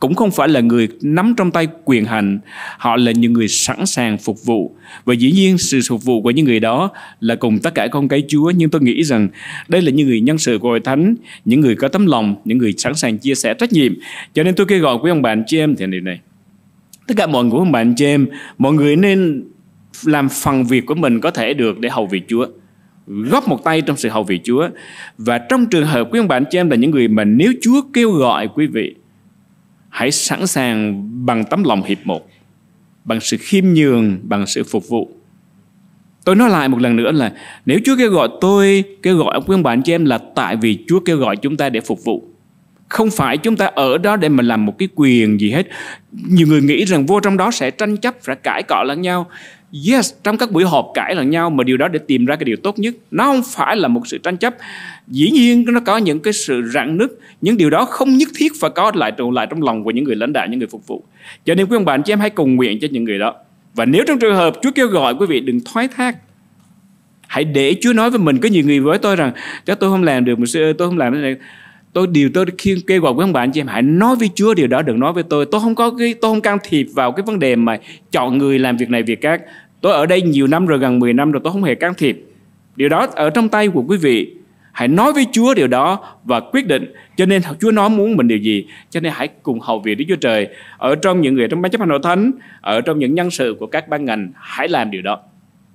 cũng không phải là người nắm trong tay quyền hành họ là những người sẵn sàng phục vụ và dĩ nhiên sự phục vụ của những người đó là cùng tất cả con cái chúa nhưng tôi nghĩ rằng đây là những người nhân sự của hội thánh những người có tấm lòng những người sẵn sàng chia sẻ trách nhiệm cho nên tôi kêu gọi quý ông bạn chị em thì điều này tất cả mọi người của ông bạn chị em mọi người nên làm phần việc của mình có thể được để hầu việc Chúa góp một tay trong sự hầu việc Chúa và trong trường hợp quý ông bạn cho em là những người mà nếu Chúa kêu gọi quý vị hãy sẵn sàng bằng tấm lòng hiệp một bằng sự khiêm nhường bằng sự phục vụ tôi nói lại một lần nữa là nếu Chúa kêu gọi tôi kêu gọi ông quý ông bạn cho em là tại vì Chúa kêu gọi chúng ta để phục vụ không phải chúng ta ở đó để mà làm một cái quyền gì hết nhiều người nghĩ rằng vô trong đó sẽ tranh chấp sẽ cãi cọ lẫn nhau yes trong các buổi họp cãi lẫn nhau mà điều đó để tìm ra cái điều tốt nhất nó không phải là một sự tranh chấp dĩ nhiên nó có những cái sự rạn nứt những điều đó không nhất thiết phải có lại trụ lại trong lòng của những người lãnh đạo những người phục vụ cho nên quý ông bà anh chị em hãy cùng nguyện cho những người đó và nếu trong trường hợp Chúa kêu gọi quý vị đừng thoái thác hãy để Chúa nói với mình có nhiều người với tôi rằng chắc tôi không làm được một mà tôi không làm được tôi điều tôi khi kêu gọi quý ông bà anh chị em hãy nói với Chúa điều đó đừng nói với tôi tôi không có cái tôi không can thiệp vào cái vấn đề mà chọn người làm việc này việc khác tôi ở đây nhiều năm rồi gần 10 năm rồi tôi không hề can thiệp điều đó ở trong tay của quý vị hãy nói với Chúa điều đó và quyết định cho nên Chúa nói muốn mình điều gì cho nên hãy cùng hầu việc Đức Chúa Trời ở trong những người trong ban chấp hành hội thánh ở trong những nhân sự của các ban ngành hãy làm điều đó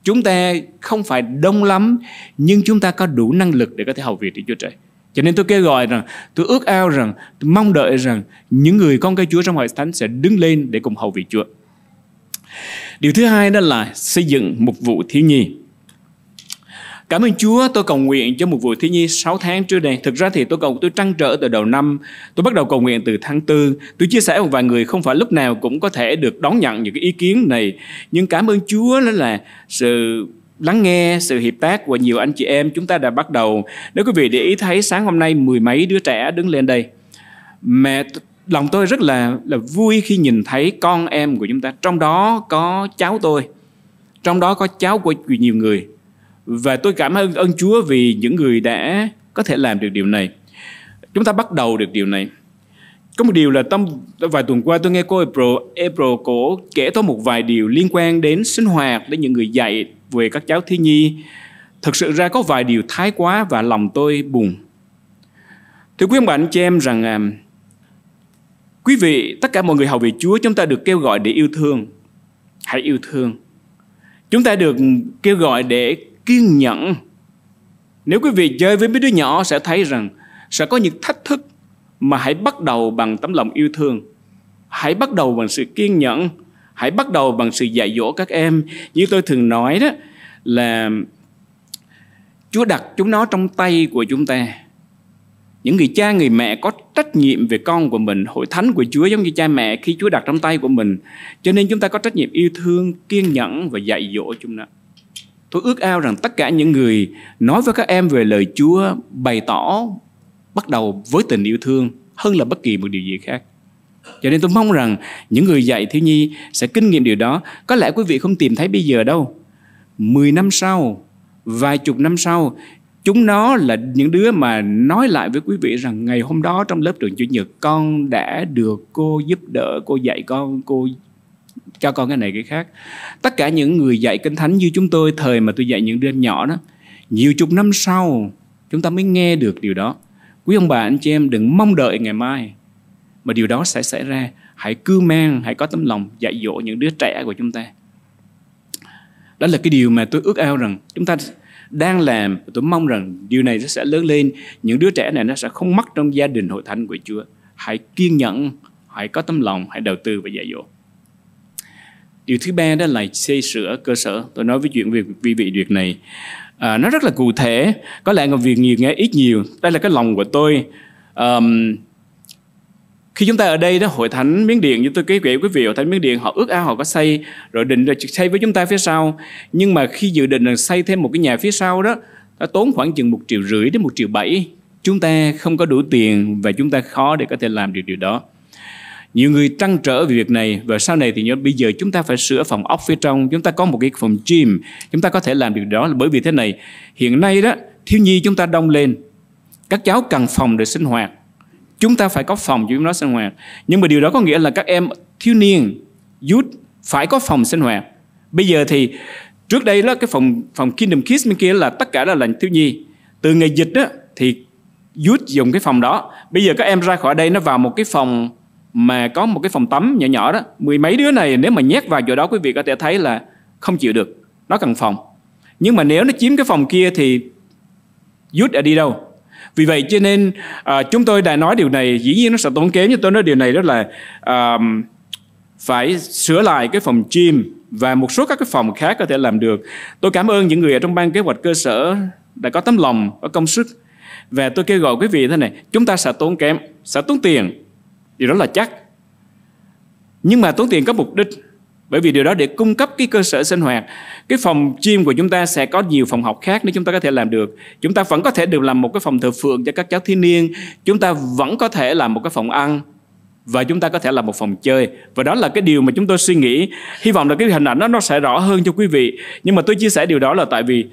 chúng ta không phải đông lắm nhưng chúng ta có đủ năng lực để có thể hầu việc Đức Chúa Trời cho nên tôi kêu gọi rằng, tôi ước ao rằng, tôi mong đợi rằng những người con cái Chúa trong hội thánh sẽ đứng lên để cùng hầu vị Chúa. Điều thứ hai đó là xây dựng một vụ thiếu nhi. Cảm ơn Chúa, tôi cầu nguyện cho một vụ thiếu nhi 6 tháng trước đây. Thực ra thì tôi cầu tôi trăn trở từ đầu năm, tôi bắt đầu cầu nguyện từ tháng 4. Tôi chia sẻ một vài người không phải lúc nào cũng có thể được đón nhận những cái ý kiến này. Nhưng cảm ơn Chúa đó là sự lắng nghe sự hiệp tác của nhiều anh chị em chúng ta đã bắt đầu nếu quý vị để ý thấy sáng hôm nay mười mấy đứa trẻ đứng lên đây mẹ lòng tôi rất là là vui khi nhìn thấy con em của chúng ta trong đó có cháu tôi trong đó có cháu của nhiều người và tôi cảm ơn ơn Chúa vì những người đã có thể làm được điều này chúng ta bắt đầu được điều này có một điều là tâm vài tuần qua tôi nghe cô April, April cổ kể tôi một vài điều liên quan đến sinh hoạt đến những người dạy về các cháu thiếu nhi thực sự ra có vài điều thái quá và lòng tôi buồn thưa quý ông bà anh chị em rằng à, quý vị tất cả mọi người hầu về Chúa chúng ta được kêu gọi để yêu thương hãy yêu thương chúng ta được kêu gọi để kiên nhẫn nếu quý vị chơi với mấy đứa nhỏ sẽ thấy rằng sẽ có những thách thức mà hãy bắt đầu bằng tấm lòng yêu thương hãy bắt đầu bằng sự kiên nhẫn hãy bắt đầu bằng sự dạy dỗ các em như tôi thường nói đó là chúa đặt chúng nó trong tay của chúng ta những người cha người mẹ có trách nhiệm về con của mình hội thánh của chúa giống như cha mẹ khi chúa đặt trong tay của mình cho nên chúng ta có trách nhiệm yêu thương kiên nhẫn và dạy dỗ chúng nó tôi ước ao rằng tất cả những người nói với các em về lời chúa bày tỏ bắt đầu với tình yêu thương hơn là bất kỳ một điều gì khác cho nên tôi mong rằng những người dạy thiếu nhi sẽ kinh nghiệm điều đó có lẽ quý vị không tìm thấy bây giờ đâu mười năm sau vài chục năm sau chúng nó là những đứa mà nói lại với quý vị rằng ngày hôm đó trong lớp trường chủ nhật con đã được cô giúp đỡ cô dạy con cô cho con cái này cái khác tất cả những người dạy kinh thánh như chúng tôi thời mà tôi dạy những đứa nhỏ đó nhiều chục năm sau chúng ta mới nghe được điều đó Quý ông bà, anh chị em đừng mong đợi ngày mai mà điều đó sẽ xảy ra. Hãy cứ mang, hãy có tấm lòng dạy dỗ những đứa trẻ của chúng ta. Đó là cái điều mà tôi ước ao rằng chúng ta đang làm tôi mong rằng điều này nó sẽ lớn lên những đứa trẻ này nó sẽ không mắc trong gia đình hội thánh của Chúa hãy kiên nhẫn hãy có tấm lòng hãy đầu tư và dạy dỗ điều thứ ba đó là xây sửa cơ sở tôi nói với chuyện việc vì vị việc này à, nó rất là cụ thể có lẽ công việc nhiều nghe ít nhiều đây là cái lòng của tôi um, khi chúng ta ở đây đó hội thánh miến điện như tôi kể quý vị hội thánh miến điện họ ước ao họ có xây rồi định là xây với chúng ta phía sau nhưng mà khi dự định là xây thêm một cái nhà phía sau đó nó tốn khoảng chừng một triệu rưỡi đến một triệu bảy chúng ta không có đủ tiền và chúng ta khó để có thể làm được điều đó nhiều người trăn trở về việc này và sau này thì bây giờ chúng ta phải sửa phòng ốc phía trong, chúng ta có một cái phòng gym, chúng ta có thể làm điều đó là bởi vì thế này. Hiện nay đó, thiếu nhi chúng ta đông lên, các cháu cần phòng để sinh hoạt. Chúng ta phải có phòng cho chúng nó sinh hoạt. Nhưng mà điều đó có nghĩa là các em thiếu niên, youth phải có phòng sinh hoạt. Bây giờ thì trước đây đó cái phòng phòng Kingdom Kids bên kia là tất cả là là thiếu nhi. Từ ngày dịch đó thì youth dùng cái phòng đó. Bây giờ các em ra khỏi đây nó vào một cái phòng mà có một cái phòng tắm nhỏ nhỏ đó mười mấy đứa này nếu mà nhét vào chỗ đó quý vị có thể thấy là không chịu được nó cần phòng nhưng mà nếu nó chiếm cái phòng kia thì dút ở đi đâu vì vậy cho nên à, chúng tôi đã nói điều này dĩ nhiên nó sẽ tốn kém nhưng tôi nói điều này rất là à, phải sửa lại cái phòng gym và một số các cái phòng khác có thể làm được tôi cảm ơn những người ở trong ban kế hoạch cơ sở đã có tấm lòng có công sức và tôi kêu gọi quý vị thế này chúng ta sẽ tốn kém sẽ tốn tiền điều đó là chắc nhưng mà tốn tiền có mục đích bởi vì điều đó để cung cấp cái cơ sở sinh hoạt cái phòng gym của chúng ta sẽ có nhiều phòng học khác nếu chúng ta có thể làm được chúng ta vẫn có thể được làm một cái phòng thờ phượng cho các cháu thiếu niên chúng ta vẫn có thể làm một cái phòng ăn và chúng ta có thể làm một phòng chơi và đó là cái điều mà chúng tôi suy nghĩ hy vọng là cái hình ảnh đó nó sẽ rõ hơn cho quý vị nhưng mà tôi chia sẻ điều đó là tại vì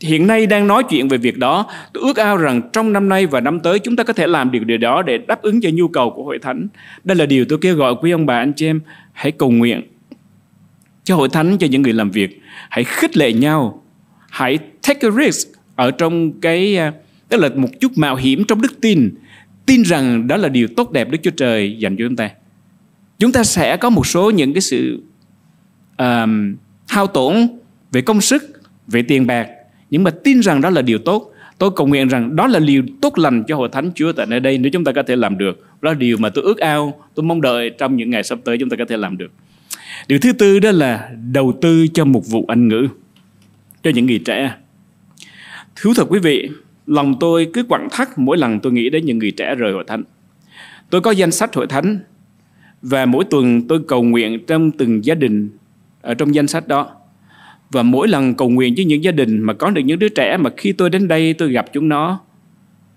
hiện nay đang nói chuyện về việc đó. Tôi ước ao rằng trong năm nay và năm tới chúng ta có thể làm được điều đó để đáp ứng cho nhu cầu của hội thánh. Đây là điều tôi kêu gọi quý ông bà anh chị em hãy cầu nguyện cho hội thánh cho những người làm việc. Hãy khích lệ nhau. Hãy take a risk ở trong cái tức à, là một chút mạo hiểm trong đức tin. Tin rằng đó là điều tốt đẹp Đức Chúa Trời dành cho chúng ta. Chúng ta sẽ có một số những cái sự um, hao tổn về công sức, về tiền bạc nhưng mà tin rằng đó là điều tốt tôi cầu nguyện rằng đó là điều tốt lành cho hội thánh chúa tại nơi đây nếu chúng ta có thể làm được đó là điều mà tôi ước ao tôi mong đợi trong những ngày sắp tới chúng ta có thể làm được điều thứ tư đó là đầu tư cho một vụ anh ngữ cho những người trẻ thú thật quý vị lòng tôi cứ quặn thắt mỗi lần tôi nghĩ đến những người trẻ rời hội thánh tôi có danh sách hội thánh và mỗi tuần tôi cầu nguyện trong từng gia đình ở trong danh sách đó và mỗi lần cầu nguyện với những gia đình mà có được những đứa trẻ mà khi tôi đến đây tôi gặp chúng nó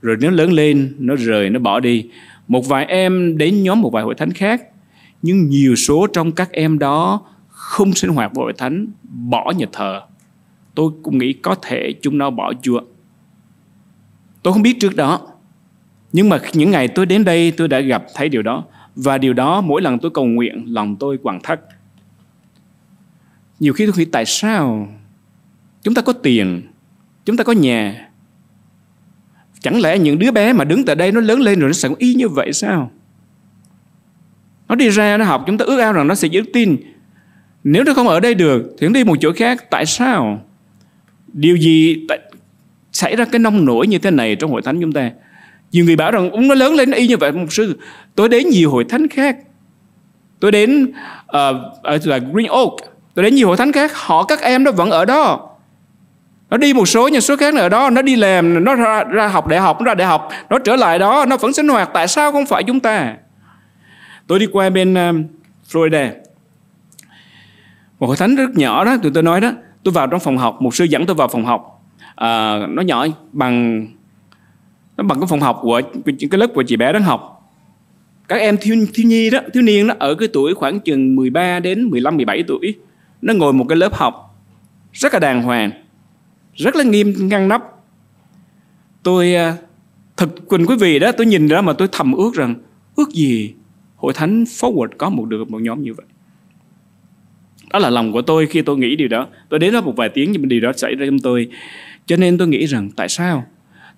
rồi nó lớn lên nó rời nó bỏ đi một vài em đến nhóm một vài hội thánh khác nhưng nhiều số trong các em đó không sinh hoạt với hội thánh bỏ nhà thờ tôi cũng nghĩ có thể chúng nó bỏ chùa tôi không biết trước đó nhưng mà những ngày tôi đến đây tôi đã gặp thấy điều đó và điều đó mỗi lần tôi cầu nguyện lòng tôi quặn thắt nhiều khi tôi nghĩ tại sao chúng ta có tiền chúng ta có nhà chẳng lẽ những đứa bé mà đứng tại đây nó lớn lên rồi nó sẽ có y như vậy sao nó đi ra nó học chúng ta ước ao rằng nó sẽ giữ tin nếu nó không ở đây được thì nó đi một chỗ khác tại sao điều gì tại, xảy ra cái nông nổi như thế này trong hội thánh chúng ta nhiều người bảo rằng ông nó lớn lên nó y như vậy một sư tôi đến nhiều hội thánh khác tôi đến uh, ờ, ở ờ, là Green Oak rồi đến nhiều hội thánh khác, họ các em nó vẫn ở đó. Nó đi một số nhà số khác ở đó, nó đi làm, nó ra, ra học đại học, nó ra đại học, nó trở lại đó, nó vẫn sinh hoạt. Tại sao không phải chúng ta? Tôi đi qua bên um, Florida. Một hội thánh rất nhỏ đó, tụi tôi nói đó. Tôi vào trong phòng học, một sư dẫn tôi vào phòng học. À, nó nhỏ bằng nó bằng cái phòng học của cái lớp của chị bé đang học các em thiếu, thiếu nhi đó thiếu niên đó ở cái tuổi khoảng chừng 13 đến 15 17 tuổi nó ngồi một cái lớp học rất là đàng hoàng rất là nghiêm ngăn nắp tôi à, thật quỳnh quý vị đó tôi nhìn ra mà tôi thầm ước rằng ước gì hội thánh forward có một được một nhóm như vậy đó là lòng của tôi khi tôi nghĩ điều đó tôi đến đó một vài tiếng nhưng mà điều đó xảy ra trong tôi cho nên tôi nghĩ rằng tại sao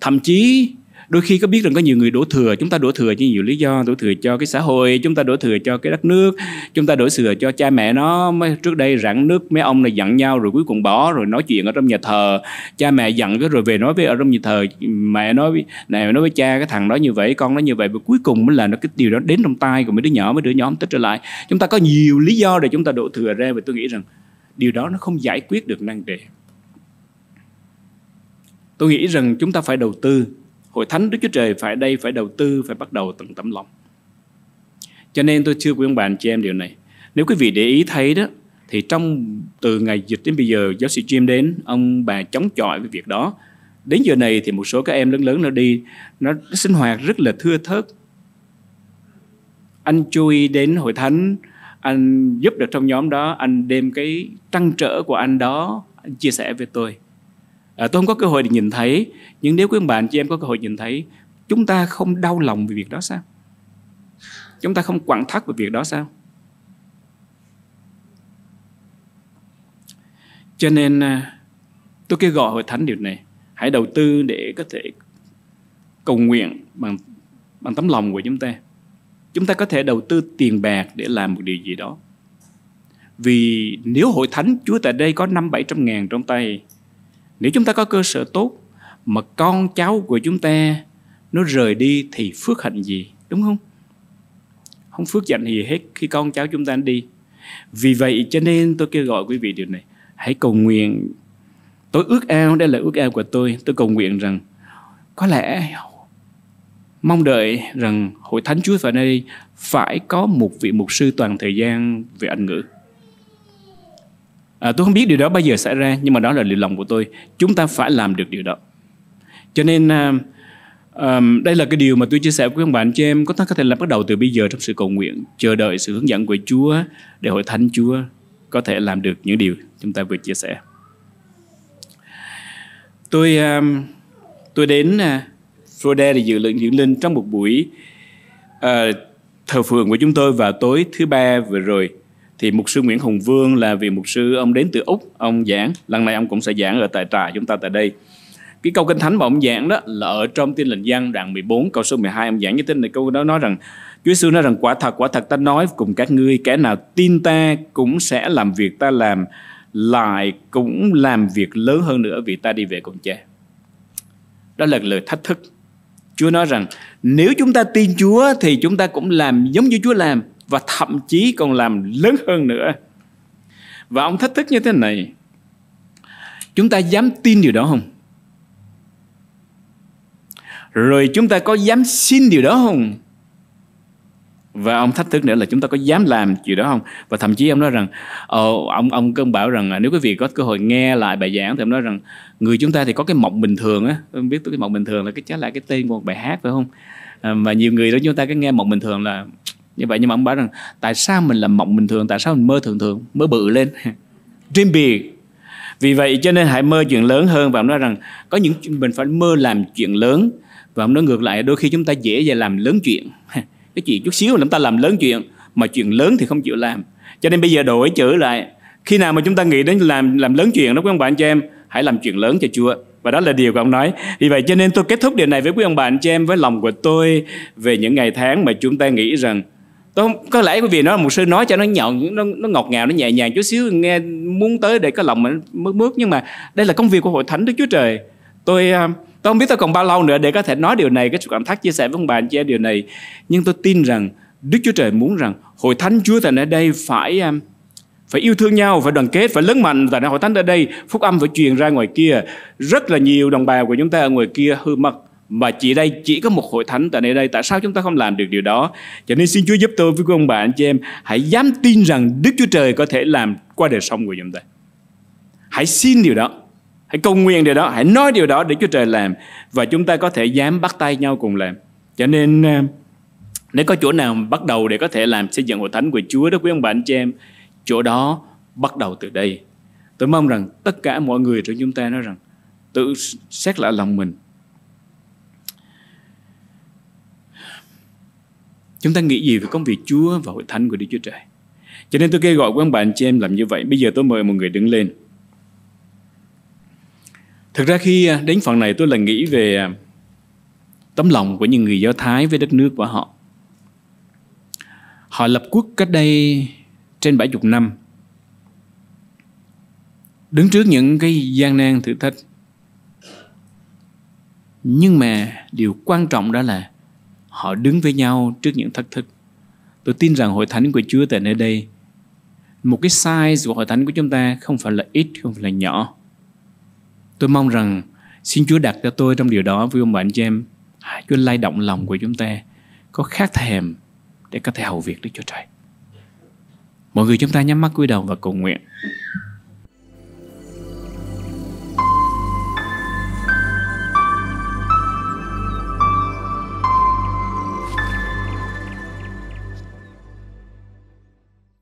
thậm chí đôi khi có biết rằng có nhiều người đổ thừa chúng ta đổ thừa cho nhiều lý do đổ thừa cho cái xã hội chúng ta đổ thừa cho cái đất nước chúng ta đổ thừa cho cha mẹ nó mới trước đây rặn nước mấy ông này giận nhau rồi cuối cùng bỏ rồi nói chuyện ở trong nhà thờ cha mẹ giận cái rồi về nói với ở trong nhà thờ mẹ nói với này nói với cha cái thằng đó như vậy con nó như vậy và cuối cùng mới là nó cái điều đó đến trong tay của mấy đứa nhỏ mấy đứa nhóm tích trở lại chúng ta có nhiều lý do để chúng ta đổ thừa ra và tôi nghĩ rằng điều đó nó không giải quyết được nan đề tôi nghĩ rằng chúng ta phải đầu tư hội thánh Đức Chúa Trời phải đây phải đầu tư, phải bắt đầu từng tấm lòng. Cho nên tôi chưa khuyên bạn cho em điều này. Nếu quý vị để ý thấy đó, thì trong từ ngày dịch đến bây giờ giáo sĩ Jim đến, ông bà chống chọi với việc đó. Đến giờ này thì một số các em lớn lớn nó đi, nó sinh hoạt rất là thưa thớt. Anh chui đến hội thánh, anh giúp được trong nhóm đó, anh đem cái trăn trở của anh đó, anh chia sẻ với tôi à, tôi không có cơ hội để nhìn thấy nhưng nếu quý bạn chị em có cơ hội nhìn thấy chúng ta không đau lòng về việc đó sao chúng ta không quặn thắt về việc đó sao cho nên à, tôi kêu gọi hội thánh điều này hãy đầu tư để có thể cầu nguyện bằng bằng tấm lòng của chúng ta chúng ta có thể đầu tư tiền bạc để làm một điều gì đó vì nếu hội thánh Chúa tại đây có năm bảy trăm ngàn trong tay nếu chúng ta có cơ sở tốt mà con cháu của chúng ta nó rời đi thì phước hạnh gì đúng không không phước hạnh gì hết khi con cháu chúng ta đi vì vậy cho nên tôi kêu gọi quý vị điều này hãy cầu nguyện tôi ước ao đây là ước ao của tôi tôi cầu nguyện rằng có lẽ mong đợi rằng hội thánh chúa tại đây phải có một vị mục sư toàn thời gian về anh ngữ À, tôi không biết điều đó bao giờ xảy ra nhưng mà đó là liệu lòng của tôi. Chúng ta phải làm được điều đó. Cho nên à, à, đây là cái điều mà tôi chia sẻ với các bạn cho em có thể có thể là bắt đầu từ bây giờ trong sự cầu nguyện, chờ đợi sự hướng dẫn của Chúa để hội thánh Chúa có thể làm được những điều chúng ta vừa chia sẻ. Tôi à, tôi đến à, Florida để dự lệnh hiển linh trong một buổi à, thờ phượng của chúng tôi vào tối thứ ba vừa rồi thì mục sư Nguyễn Hùng Vương là vì mục sư ông đến từ Úc ông giảng lần này ông cũng sẽ giảng ở tại trà chúng ta tại đây cái câu kinh thánh mà ông giảng đó là ở trong tin lành dân đoạn 14 câu số 12 ông giảng với tên này câu đó nói rằng Chúa Giêsu nói rằng quả thật quả thật ta nói cùng các ngươi kẻ nào tin ta cũng sẽ làm việc ta làm lại cũng làm việc lớn hơn nữa vì ta đi về cùng cha đó là lời thách thức Chúa nói rằng nếu chúng ta tin Chúa thì chúng ta cũng làm giống như Chúa làm và thậm chí còn làm lớn hơn nữa và ông thách thức như thế này chúng ta dám tin điều đó không rồi chúng ta có dám xin điều đó không và ông thách thức nữa là chúng ta có dám làm chuyện đó không và thậm chí ông nói rằng ờ, ông ông cơn bảo rằng nếu quý vị có cơ hội nghe lại bài giảng thì ông nói rằng người chúng ta thì có cái mộng bình thường á không biết cái mộng bình thường là cái trái lại cái tên của một bài hát phải không à, mà nhiều người đó chúng ta cứ nghe mộng bình thường là như vậy nhưng mà ông bảo rằng tại sao mình làm mộng bình thường tại sao mình mơ thường thường mơ bự lên dream big vì vậy cho nên hãy mơ chuyện lớn hơn và ông nói rằng có những mình phải mơ làm chuyện lớn và ông nói ngược lại đôi khi chúng ta dễ dàng làm lớn chuyện cái chuyện chút xíu mà chúng ta làm lớn chuyện mà chuyện lớn thì không chịu làm cho nên bây giờ đổi chữ lại khi nào mà chúng ta nghĩ đến làm làm lớn chuyện đó quý ông bạn cho em hãy làm chuyện lớn cho Chúa và đó là điều của ông nói vì vậy cho nên tôi kết thúc điều này với quý ông bạn cho em với lòng của tôi về những ngày tháng mà chúng ta nghĩ rằng tôi không có lẽ quý vị nói là mục sư nói cho nó nhọn nó, nó ngọt ngào nó nhẹ nhàng chút xíu nghe muốn tới để cái lòng mình mướt mướt nhưng mà đây là công việc của hội thánh đức chúa trời tôi à, tôi không biết tôi còn bao lâu nữa để có thể nói điều này cái sự cảm thác chia sẻ với ông bạn anh chị em điều này nhưng tôi tin rằng đức chúa trời muốn rằng hội thánh chúa thành ở đây phải à, phải yêu thương nhau, phải đoàn kết, phải lớn mạnh và hội thánh ở đây, phúc âm phải truyền ra ngoài kia. Rất là nhiều đồng bào của chúng ta ở ngoài kia hư mất mà chỉ đây chỉ có một hội thánh tại nơi đây tại sao chúng ta không làm được điều đó cho nên xin Chúa giúp tôi với quý ông bà anh chị em hãy dám tin rằng Đức Chúa Trời có thể làm qua đời sống của chúng ta hãy xin điều đó hãy cầu nguyện điều đó hãy nói điều đó để Chúa Trời làm và chúng ta có thể dám bắt tay nhau cùng làm cho nên ờ, nếu có chỗ nào bắt đầu để có thể làm xây dựng hội thánh của Chúa đó quý ông bà anh chị em chỗ đó bắt đầu từ đây tôi mong rằng tất cả mọi người trong chúng ta nói rằng tự xét lại lòng mình Chúng ta nghĩ gì về công việc Chúa và hội thánh của Đức Chúa Trời? Cho nên tôi kêu gọi quan bạn chị em làm như vậy. Bây giờ tôi mời một người đứng lên. Thực ra khi à, đến phần này tôi là nghĩ về à, tấm lòng của những người Do Thái với đất nước của họ. Họ lập quốc cách đây trên 70 năm. Đứng trước những cái gian nan thử thách. Nhưng mà điều quan trọng đó là họ đứng với nhau trước những thách thức tôi tin rằng hội thánh của chúa tại nơi đây một cái size của hội thánh của chúng ta không phải là ít không phải là nhỏ tôi mong rằng xin chúa đặt cho tôi trong điều đó với ông bạn chị em à, chúa lay động lòng của chúng ta có khát thèm để có thể hầu việc đức chúa trời mọi người chúng ta nhắm mắt cúi đầu và cầu nguyện